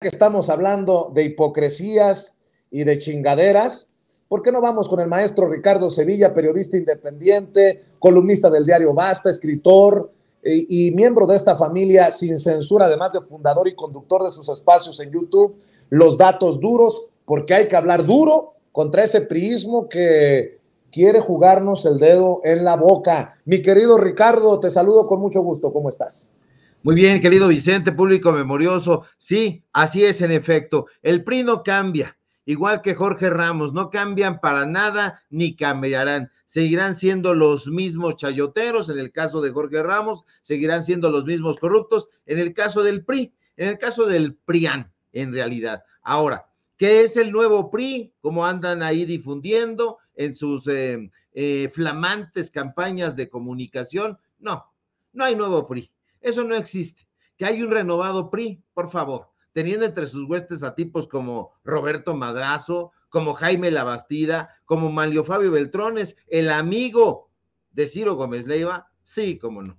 que estamos hablando de hipocresías y de chingaderas, ¿por qué no vamos con el maestro Ricardo Sevilla, periodista independiente, columnista del diario Basta, escritor eh, y miembro de esta familia sin censura, además de fundador y conductor de sus espacios en YouTube, los datos duros, porque hay que hablar duro contra ese priismo que quiere jugarnos el dedo en la boca. Mi querido Ricardo, te saludo con mucho gusto, ¿cómo estás? Muy bien, querido Vicente, público memorioso. Sí, así es en efecto. El PRI no cambia, igual que Jorge Ramos, no cambian para nada ni cambiarán. Seguirán siendo los mismos chayoteros, en el caso de Jorge Ramos, seguirán siendo los mismos corruptos, en el caso del PRI, en el caso del PRIAN, en realidad. Ahora, ¿qué es el nuevo PRI? Como andan ahí difundiendo en sus eh, eh, flamantes campañas de comunicación? No, no hay nuevo PRI eso no existe. Que hay un renovado PRI, por favor, teniendo entre sus huestes a tipos como Roberto Madrazo, como Jaime Labastida, como Malio Fabio Beltrones, el amigo de Ciro Gómez Leiva, sí, cómo no.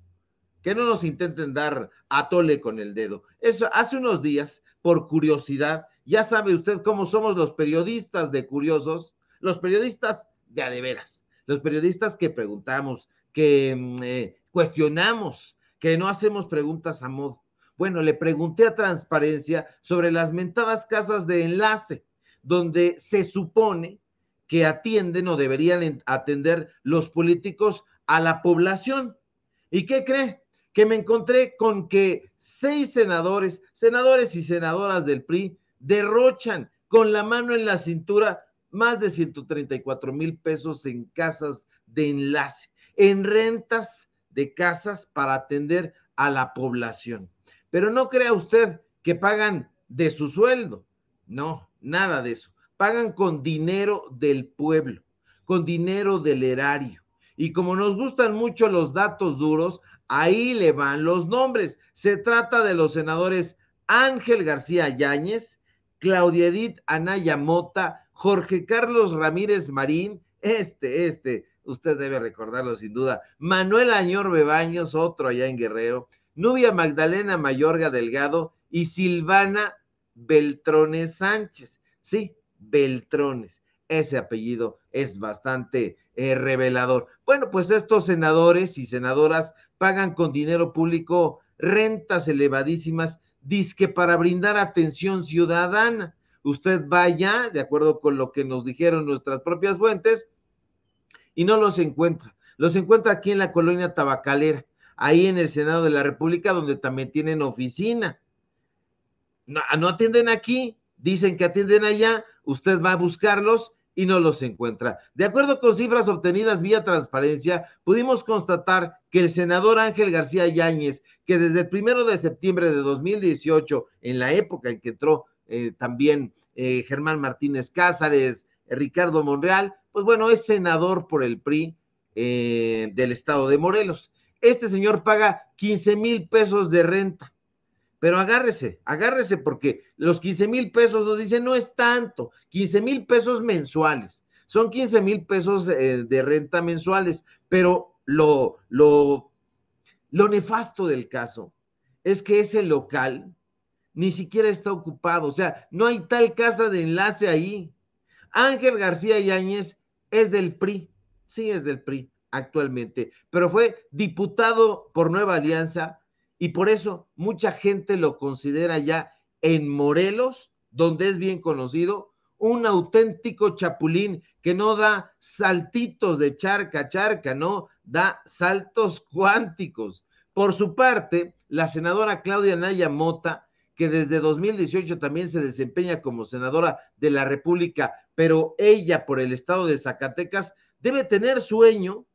Que no nos intenten dar a tole con el dedo. Eso hace unos días, por curiosidad, ya sabe usted cómo somos los periodistas de curiosos, los periodistas de de veras, los periodistas que preguntamos, que mm, eh, cuestionamos, que no hacemos preguntas a modo. Bueno, le pregunté a Transparencia sobre las mentadas casas de enlace, donde se supone que atienden o deberían atender los políticos a la población. ¿Y qué cree? Que me encontré con que seis senadores, senadores y senadoras del PRI, derrochan con la mano en la cintura más de 134 mil pesos en casas de enlace, en rentas de casas para atender a la población. Pero no crea usted que pagan de su sueldo. No, nada de eso. Pagan con dinero del pueblo, con dinero del erario. Y como nos gustan mucho los datos duros, ahí le van los nombres. Se trata de los senadores Ángel García Yáñez, Claudia Edith Anaya Mota, Jorge Carlos Ramírez Marín, este, este, usted debe recordarlo sin duda. Manuel Añor Bebaños, otro allá en Guerrero. Nubia Magdalena Mayorga Delgado y Silvana Beltrones Sánchez. Sí, Beltrones. Ese apellido es bastante eh, revelador. Bueno, pues estos senadores y senadoras pagan con dinero público rentas elevadísimas, disque para brindar atención ciudadana. Usted vaya, de acuerdo con lo que nos dijeron nuestras propias fuentes, y no los encuentra. Los encuentra aquí en la colonia tabacalera, ahí en el Senado de la República, donde también tienen oficina. No, atienden aquí, dicen que atienden allá, usted va a buscarlos y no los encuentra. De acuerdo con cifras obtenidas vía transparencia, pudimos constatar que el senador Ángel García Yáñez, que desde el primero de septiembre de 2018, en la época en que entró eh, también eh, Germán Martínez Cázares, eh, Ricardo Monreal, pues bueno, es senador por el PRI eh, del estado de Morelos. Este señor paga 15 mil pesos de renta. Pero agárrese, agárrese porque los 15 mil pesos nos dicen no es tanto, 15 mil pesos mensuales. Son 15 mil pesos eh, de renta mensuales, pero lo, lo, lo nefasto del caso es que ese local ni siquiera está ocupado, o sea, no hay tal casa de enlace ahí. Ángel García Yáñez es del PRI, sí es del PRI actualmente, pero fue diputado por Nueva Alianza y por eso mucha gente lo considera ya en Morelos, donde es bien conocido, un auténtico chapulín que no da saltitos de charca a charca, no, da saltos cuánticos. Por su parte, la senadora Claudia Naya Mota que desde 2018 también se desempeña como senadora de la República, pero ella por el estado de Zacatecas debe tener sueño,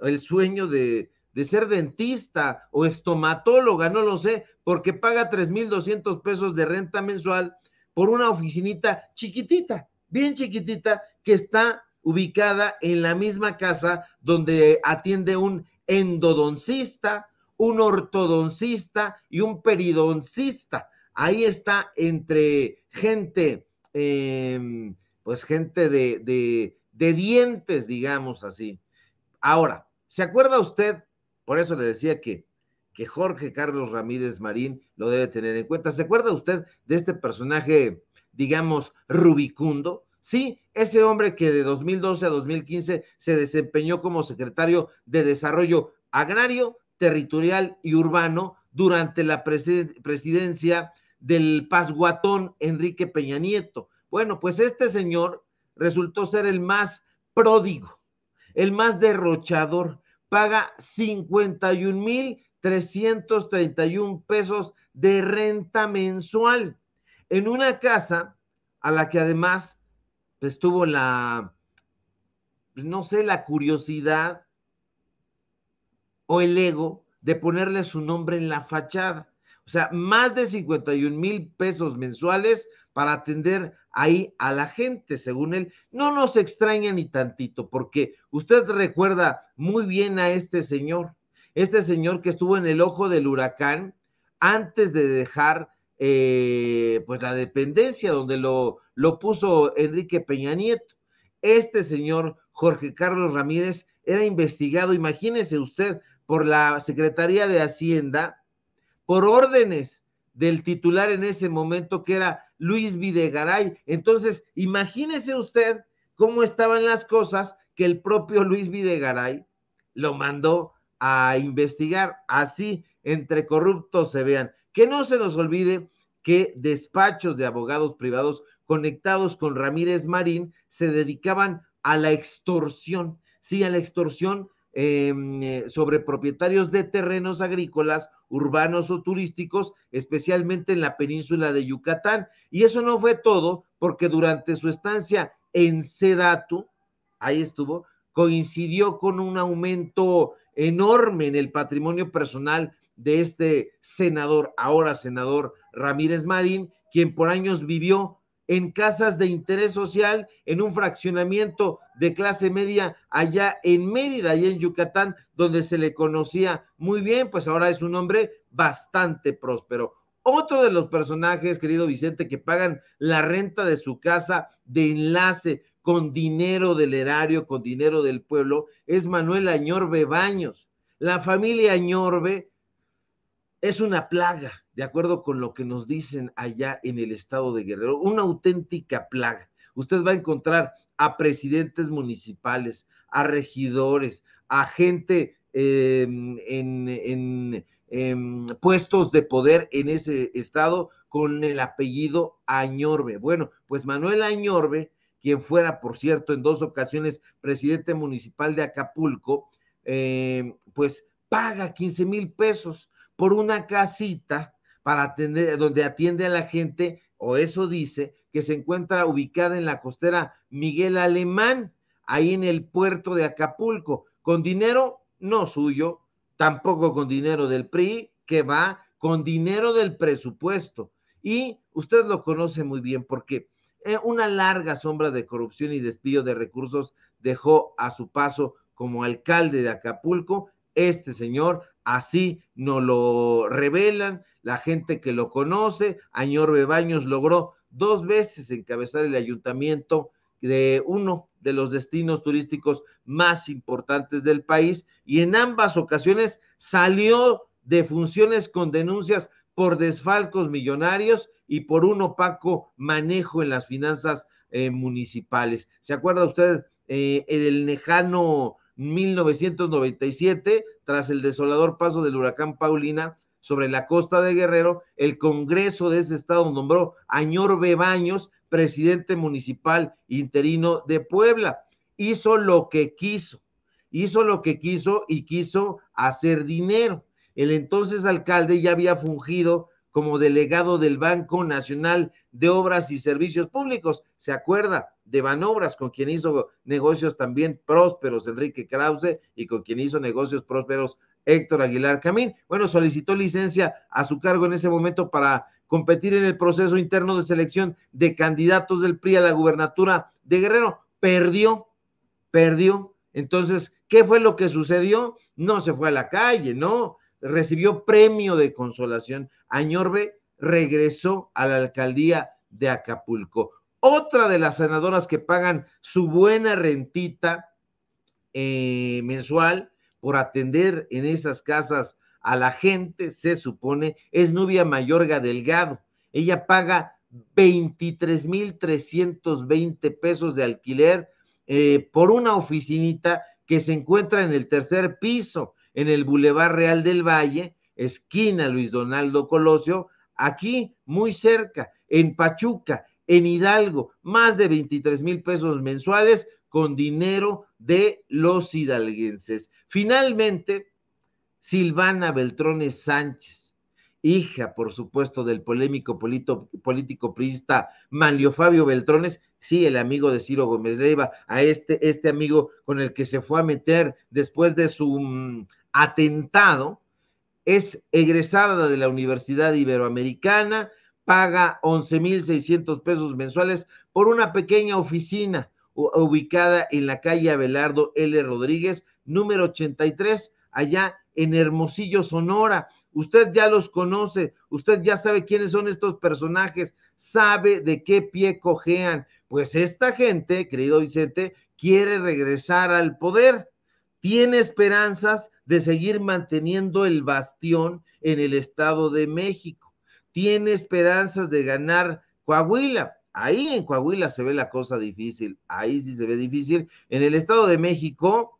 el sueño de, ser dentista o estomatóloga, no lo sé, porque paga 3.200 pesos de renta mensual por una oficinita chiquitita, bien chiquitita, que está ubicada en la misma casa donde atiende un endodoncista, un ortodoncista y un peridoncista. Ahí está entre gente, em, pues gente de, dientes, digamos así. Ahora, ¿se acuerda usted? Por eso le decía que que Jorge Carlos Ramírez Marín lo debe tener en cuenta. ¿Se acuerda usted de este personaje, digamos, rubicundo? Sí, ese hombre que de 2012 a 2015 se desempeñó como secretario de Desarrollo Agrario, Territorial y Urbano durante la presidencia del pasguatón Enrique Peña Nieto. Bueno, pues este señor resultó ser el más pródigo, el más derrochador. Paga 51.331 mil pesos de renta mensual en una casa a la que además estuvo pues, la, pues, no sé, la curiosidad o el ego de ponerle su nombre en la fachada. O sea, más de 51 mil pesos mensuales para atender ahí a la gente, según él. No nos extraña ni tantito, porque usted recuerda muy bien a este señor, este señor que estuvo en el ojo del huracán antes de dejar eh, pues la dependencia donde lo, lo puso Enrique Peña Nieto. Este señor Jorge Carlos Ramírez era investigado, imagínese usted, por la Secretaría de Hacienda por órdenes del titular en ese momento, que era Luis Videgaray. Entonces, imagínese usted cómo estaban las cosas que el propio Luis Videgaray lo mandó a investigar. Así, entre corruptos se vean. Que no se nos olvide que despachos de abogados privados conectados con Ramírez Marín se dedicaban a la extorsión, sí, a la extorsión Em, eh, sobre propietarios de terrenos agrícolas, urbanos o turísticos, especialmente en la península de Yucatán. Y eso no fue todo, porque durante su estancia en Sedatu, ahí estuvo, coincidió con un aumento enorme en el patrimonio personal de este senador, ahora senador Ramírez Marín, quien por años vivió en casas de interés social, en un fraccionamiento de clase media allá en Mérida, allá en Yucatán, donde se le conocía muy bien, pues ahora es un hombre bastante próspero. Otro de los personajes, querido Vicente, que pagan la renta de su casa de enlace con dinero del erario, con dinero del pueblo, es Manuel Añorbe Baños. La familia Añorbe es una plaga de acuerdo con lo que nos dicen allá en el estado de Guerrero, una auténtica plaga. Usted va a encontrar a presidentes municipales, a regidores, a gente em, en, em, puestos de poder en ese estado con el apellido Añorbe. Bueno, pues Manuel Añorbe, quien fuera, por cierto, en dos ocasiones presidente municipal de Acapulco, em, pues paga 15 mil pesos por una casita para atender, donde atiende a la gente, o eso dice, que se encuentra ubicada en la costera Miguel Alemán, ahí en el puerto de Acapulco, con dinero no suyo, tampoco con dinero del PRI, que va con dinero del presupuesto. Y usted lo conoce muy bien porque eh, una larga sombra de corrupción y desvío de recursos dejó a su paso como alcalde de Acapulco este señor, así nos lo revelan la gente que lo conoce. Añor Bebaños logró dos veces encabezar el ayuntamiento de uno de los destinos turísticos más importantes del país y en ambas ocasiones salió de funciones con denuncias por desfalcos millonarios y por un opaco manejo en las finanzas eh, municipales. ¿Se acuerda usted del eh, lejano 1997, tras el desolador paso del huracán Paulina, sobre la costa de Guerrero, el Congreso de ese estado nombró a Ñor Bebaños presidente municipal interino de Puebla. Hizo lo que quiso, hizo lo que quiso y quiso hacer dinero. El entonces alcalde ya había fungido como delegado del Banco Nacional de Obras y Servicios Públicos. ¿Se acuerda? De Banobras, con quien hizo negocios también prósperos Enrique Krause y con quien hizo negocios prósperos Héctor Aguilar Camín. Bueno, solicitó licencia a su cargo en ese momento para competir en el proceso interno de selección de candidatos del PRI a la gubernatura de Guerrero. Perdió, perdió. Entonces, ¿qué fue lo que sucedió? No se fue a la calle, ¿no? Recibió premio de consolación. Añorbe regresó a la alcaldía de Acapulco. Otra de las senadoras que pagan su buena rentita eh, mensual, por atender en esas casas a la gente, se supone, es Nubia Mayorga Delgado. Ella paga 23.320 pesos de alquiler eh, por una oficinita que se encuentra en el tercer piso, en el Boulevard Real del Valle, esquina Luis Donaldo Colosio, aquí muy cerca, en Pachuca, en Hidalgo, más de 23 mil pesos mensuales con dinero de los hidalguenses. Finalmente, Silvana Beltrones Sánchez, hija, por supuesto, del polémico político priista Manlio Fabio Beltrones, sí, el amigo de Ciro Gómez Leiva, a este, este amigo con el que se fue a meter después de su mm, atentado, es egresada de la Universidad Iberoamericana, paga 11.600 pesos mensuales por una pequeña oficina ubicada en la calle Abelardo L. Rodríguez, número 83, allá en Hermosillo, Sonora. Usted ya los conoce, usted ya sabe quiénes son estos personajes, sabe de qué pie cojean. Pues esta gente, querido Vicente, quiere regresar al poder, tiene esperanzas de seguir manteniendo el bastión en el Estado de México, tiene esperanzas de ganar Coahuila, Ahí en Coahuila se ve la cosa difícil, ahí sí se ve difícil. En el Estado de México,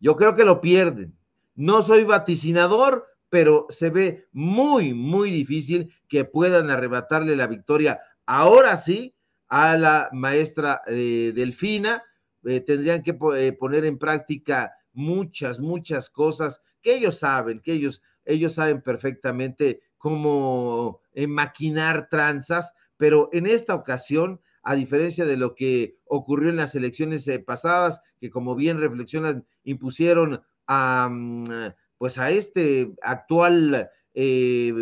yo creo que lo pierden. No soy vaticinador, pero se ve muy, muy difícil que puedan arrebatarle la victoria. Ahora sí, a la maestra eh, Delfina, eh, tendrían que eh, poner en práctica muchas, muchas cosas que ellos saben, que ellos, ellos saben perfectamente como eh, maquinar tranzas, pero en esta ocasión, a diferencia de lo que ocurrió en las elecciones eh, pasadas, que como bien reflexionan, impusieron a, mm, pues a este actual eh,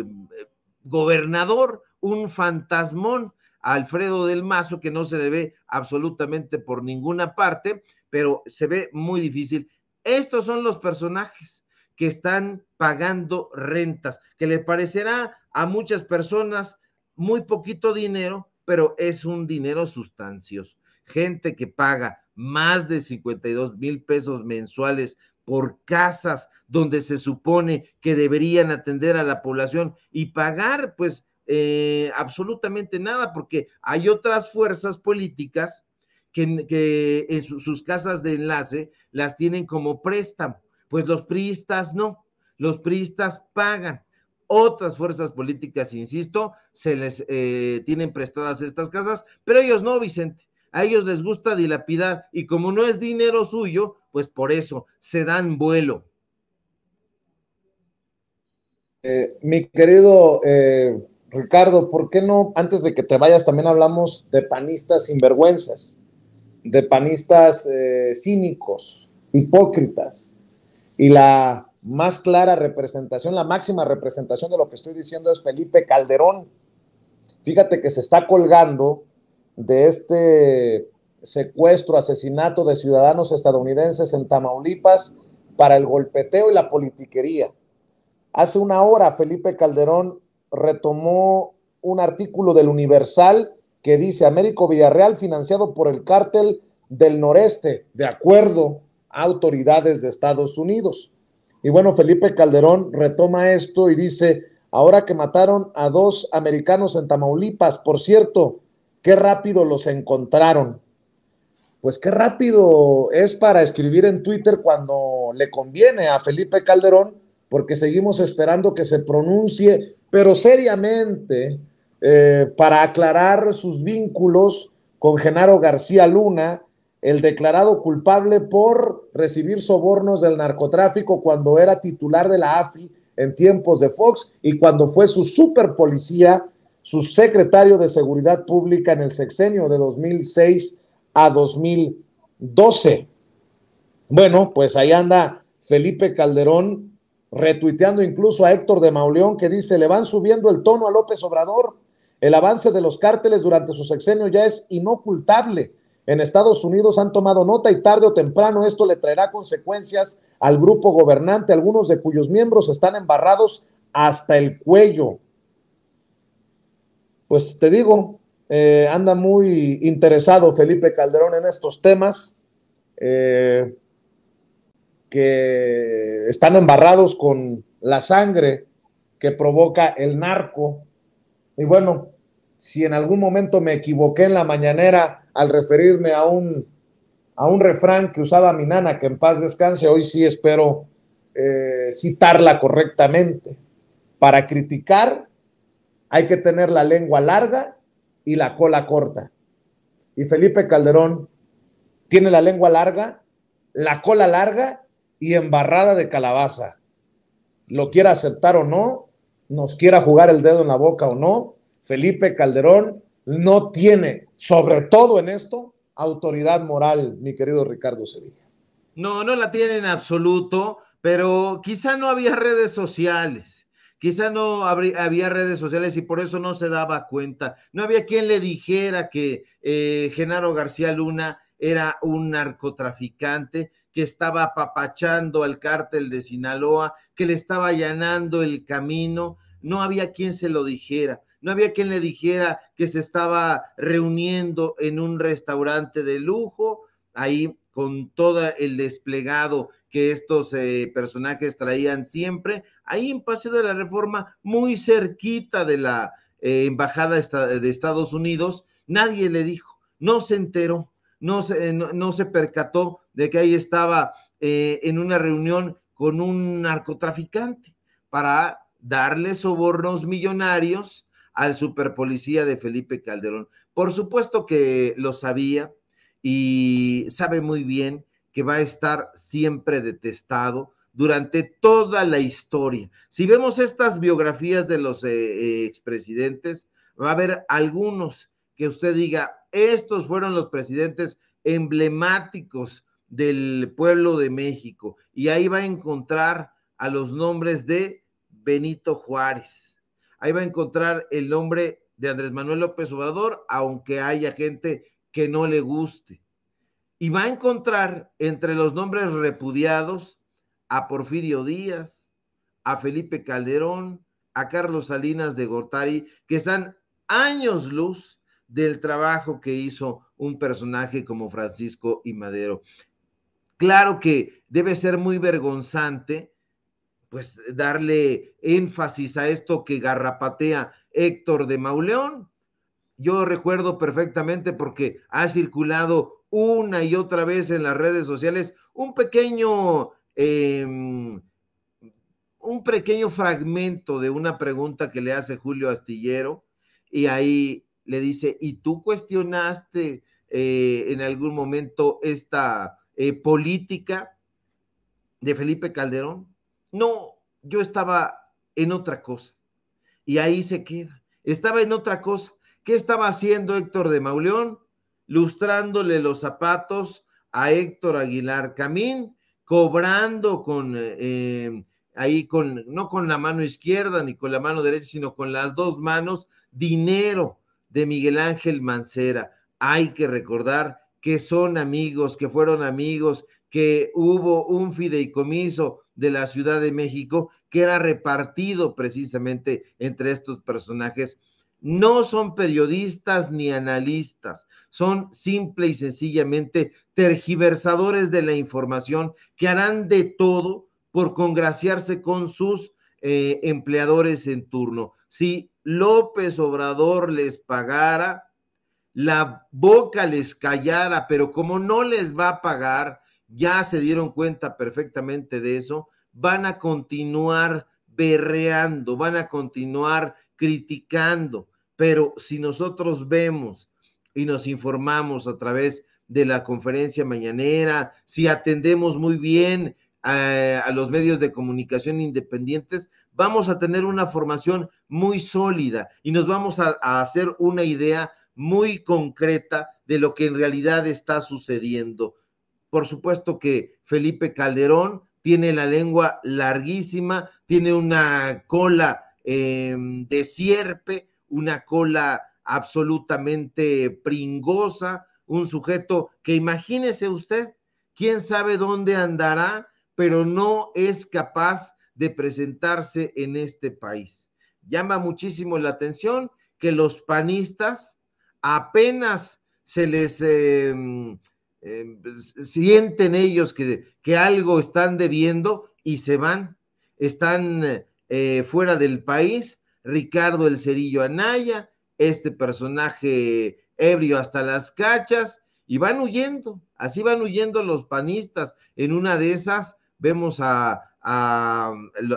gobernador, un fantasmón, Alfredo del Mazo, que no se le ve absolutamente por ninguna parte, pero se ve muy difícil. Estos son los personajes que están pagando rentas, que les parecerá a muchas personas muy poquito dinero, pero es un dinero sustancioso. Gente que paga más de 52 mil pesos mensuales por casas donde se supone que deberían atender a la población y pagar pues eh, absolutamente nada, porque hay otras fuerzas políticas que, en sus casas de enlace las tienen como préstamo pues los priistas no, los priistas pagan. Otras fuerzas políticas, insisto, se les eh, tienen prestadas estas casas, pero ellos no, Vicente. A ellos les gusta dilapidar y como no es dinero suyo, pues por eso se dan vuelo. Eh, mi querido eh, Ricardo, ¿por qué no, antes de que te vayas, también hablamos de panistas sinvergüenzas, de panistas cínicos, hipócritas, y la más clara representación, la máxima representación de lo que estoy diciendo es Felipe Calderón. Fíjate que se está colgando de este secuestro, asesinato de ciudadanos estadounidenses en Tamaulipas para el golpeteo y la politiquería. Hace una hora Felipe Calderón retomó un artículo del Universal que dice Américo Villarreal financiado por el cártel del noreste. De acuerdo, autoridades de Estados Unidos. Y bueno, Felipe Calderón retoma esto y dice, ahora que mataron a dos americanos en Tamaulipas, por cierto, qué rápido los encontraron. Pues qué rápido es para escribir en Twitter cuando le conviene a Felipe Calderón, porque seguimos esperando que se pronuncie, pero seriamente, eh, para aclarar sus vínculos con Genaro García Luna, el declarado culpable por recibir sobornos del narcotráfico cuando era titular de la AFI en tiempos de Fox y cuando fue su super policía, su secretario de Seguridad Pública en el sexenio de 2006 a 2012. Bueno, pues ahí anda Felipe Calderón retuiteando incluso a Héctor de Mauleón que dice, le van subiendo el tono a López Obrador. El avance de los cárteles durante su sexenio ya es inocultable en Estados Unidos han tomado nota y tarde o temprano esto le traerá consecuencias al grupo gobernante, algunos de cuyos miembros están embarrados hasta el cuello. Pues te digo, eh, anda muy interesado Felipe Calderón en estos temas, eh, que están embarrados con la sangre que provoca el narco. Y bueno, si en algún momento me equivoqué en la mañanera, al referirme a un, a un refrán que usaba mi nana, que en paz descanse, hoy sí espero eh, citarla correctamente. Para criticar hay que tener la lengua larga y la cola corta. Y Felipe Calderón tiene la lengua larga, la cola larga y embarrada de calabaza. Lo quiera aceptar o no, nos quiera jugar el dedo en la boca o no, Felipe Calderón no tiene, sobre todo en esto, autoridad moral, mi querido Ricardo Sevilla. No, no la tiene en absoluto, pero quizá no había redes sociales. Quizá no había redes sociales y por eso no se daba cuenta. No había quien le dijera que eh, Genaro García Luna era un narcotraficante que estaba apapachando al cártel de Sinaloa, que le estaba allanando el camino. No había quien se lo dijera no había quien le dijera que se estaba reuniendo en un restaurante de lujo, ahí con todo el desplegado que estos eh, personajes traían siempre, ahí en Paseo de la Reforma, muy cerquita de la eh, Embajada de Estados Unidos, nadie le dijo, no se enteró, no se, eh, no, se percató de que ahí estaba en una reunión con un narcotraficante para darle sobornos millonarios al superpolicía de Felipe Calderón. Por supuesto que lo sabía y sabe muy bien que va a estar siempre detestado durante toda la historia. Si vemos estas biografías de los eh, eh, expresidentes, va a haber algunos que usted diga, estos fueron los presidentes emblemáticos del pueblo de México. Y ahí va a encontrar a los nombres de Benito Juárez, ahí va a encontrar el nombre de Andrés Manuel López Obrador, aunque haya gente que no le guste. Y va a encontrar entre los nombres repudiados a Porfirio Díaz, a Felipe Calderón, a Carlos Salinas de Gortari, que están años luz del trabajo que hizo un personaje como Francisco y Madero. Claro que debe ser muy vergonzante pues darle énfasis a esto que garrapatea Héctor de Mauleón. Yo recuerdo perfectamente porque ha circulado una y otra vez en las redes sociales un pequeño, em, un pequeño fragmento de una pregunta que le hace Julio Astillero y ahí le dice, ¿y tú cuestionaste eh, en algún momento esta eh, política de Felipe Calderón? No, yo estaba en otra cosa. Y ahí se queda. Estaba en otra cosa. ¿Qué estaba haciendo Héctor de Mauleón? Lustrándole los zapatos a Héctor Aguilar Camín, cobrando con eh, eh, ahí con, no con la mano izquierda ni con la mano derecha, sino con las dos manos, dinero de Miguel Ángel Mancera. Hay que recordar que son amigos, que fueron amigos, que hubo un fideicomiso de la Ciudad de México que era repartido precisamente entre estos personajes. No son periodistas ni analistas, son simple y sencillamente tergiversadores de la información que harán de todo por congraciarse con sus eh, empleadores en turno. Si López Obrador les pagara, la boca les callara, pero como no les va a pagar, ya se dieron cuenta perfectamente de eso, van a continuar berreando, van a continuar criticando, pero si nosotros vemos y nos informamos a través de la conferencia mañanera, si atendemos muy bien eh, a, los medios de comunicación independientes, vamos a tener una formación muy sólida y nos vamos a hacer una idea muy concreta de lo que en realidad está sucediendo por supuesto que Felipe Calderón tiene la lengua larguísima, tiene una cola eh, de sierpe, una cola absolutamente pringosa, un sujeto que imagínese usted, quién sabe dónde andará, pero no es capaz de presentarse en este país. Llama muchísimo la atención que los panistas apenas se les eh, Em, sienten ellos que, que, algo están debiendo y se van, están eh, fuera del país, Ricardo el Cerillo Anaya, este personaje ebrio hasta las cachas, y van huyendo, así van huyendo los panistas. En una de esas vemos a, a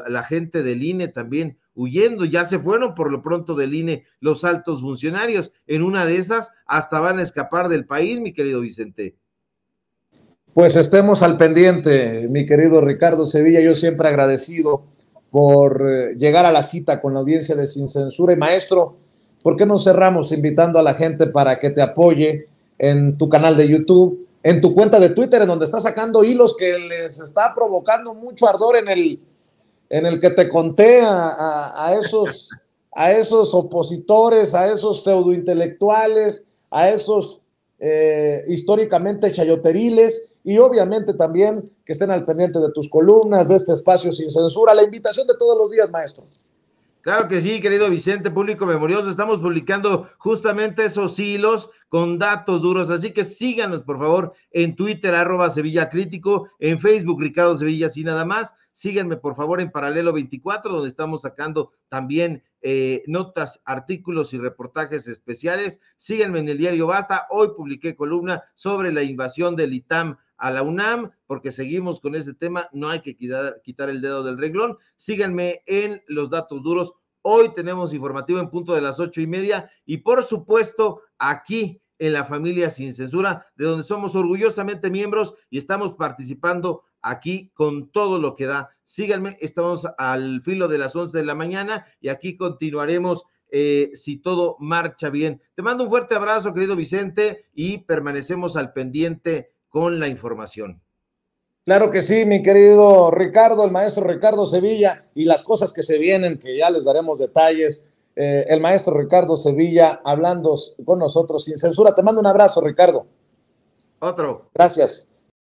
la gente del INE también huyendo, ya se fueron por lo pronto del INE los altos funcionarios, en una de esas hasta van a escapar del país, mi querido Vicente. Pues estemos al pendiente, mi querido Ricardo Sevilla, yo siempre agradecido por eh, llegar a la cita con la audiencia de Sin Censura. Y maestro, ¿por qué no cerramos invitando a la gente para que te apoye en tu canal de YouTube, en tu cuenta de Twitter, en donde está sacando hilos que les está provocando mucho ardor en el, en el que te conté a, esos, a esos opositores, a esos pseudointelectuales, a esos eh, históricamente chayoteriles y obviamente también que estén al pendiente de tus columnas, de este espacio sin censura, la invitación de todos los días, maestro. Claro que sí, querido Vicente, público memorioso, estamos publicando justamente esos hilos con datos duros, así que síganos por favor en Twitter, arroba Sevilla Crítico, en Facebook, Ricardo Sevilla, y nada más, síganme por favor en Paralelo 24, donde estamos sacando también eh, notas, artículos y reportajes especiales. Síganme en el diario Basta. Hoy publiqué columna sobre la invasión del ITAM a la UNAM, porque seguimos con ese tema. No hay que quitar, quitar el dedo del renglón. Síganme en los datos duros. Hoy tenemos informativo en punto de las ocho y media y por supuesto aquí en la familia sin censura, de donde somos orgullosamente miembros y estamos participando aquí con todo lo que da. Síganme, estamos al filo de las 11 de la mañana y aquí continuaremos eh, si todo marcha bien. Te mando un fuerte abrazo, querido Vicente, y permanecemos al pendiente con la información. Claro que sí, mi querido Ricardo, el maestro Ricardo Sevilla, y las cosas que se vienen, que ya les daremos detalles eh, el maestro Ricardo Sevilla hablando con nosotros sin censura. Te mando un abrazo, Ricardo. Otro. Gracias.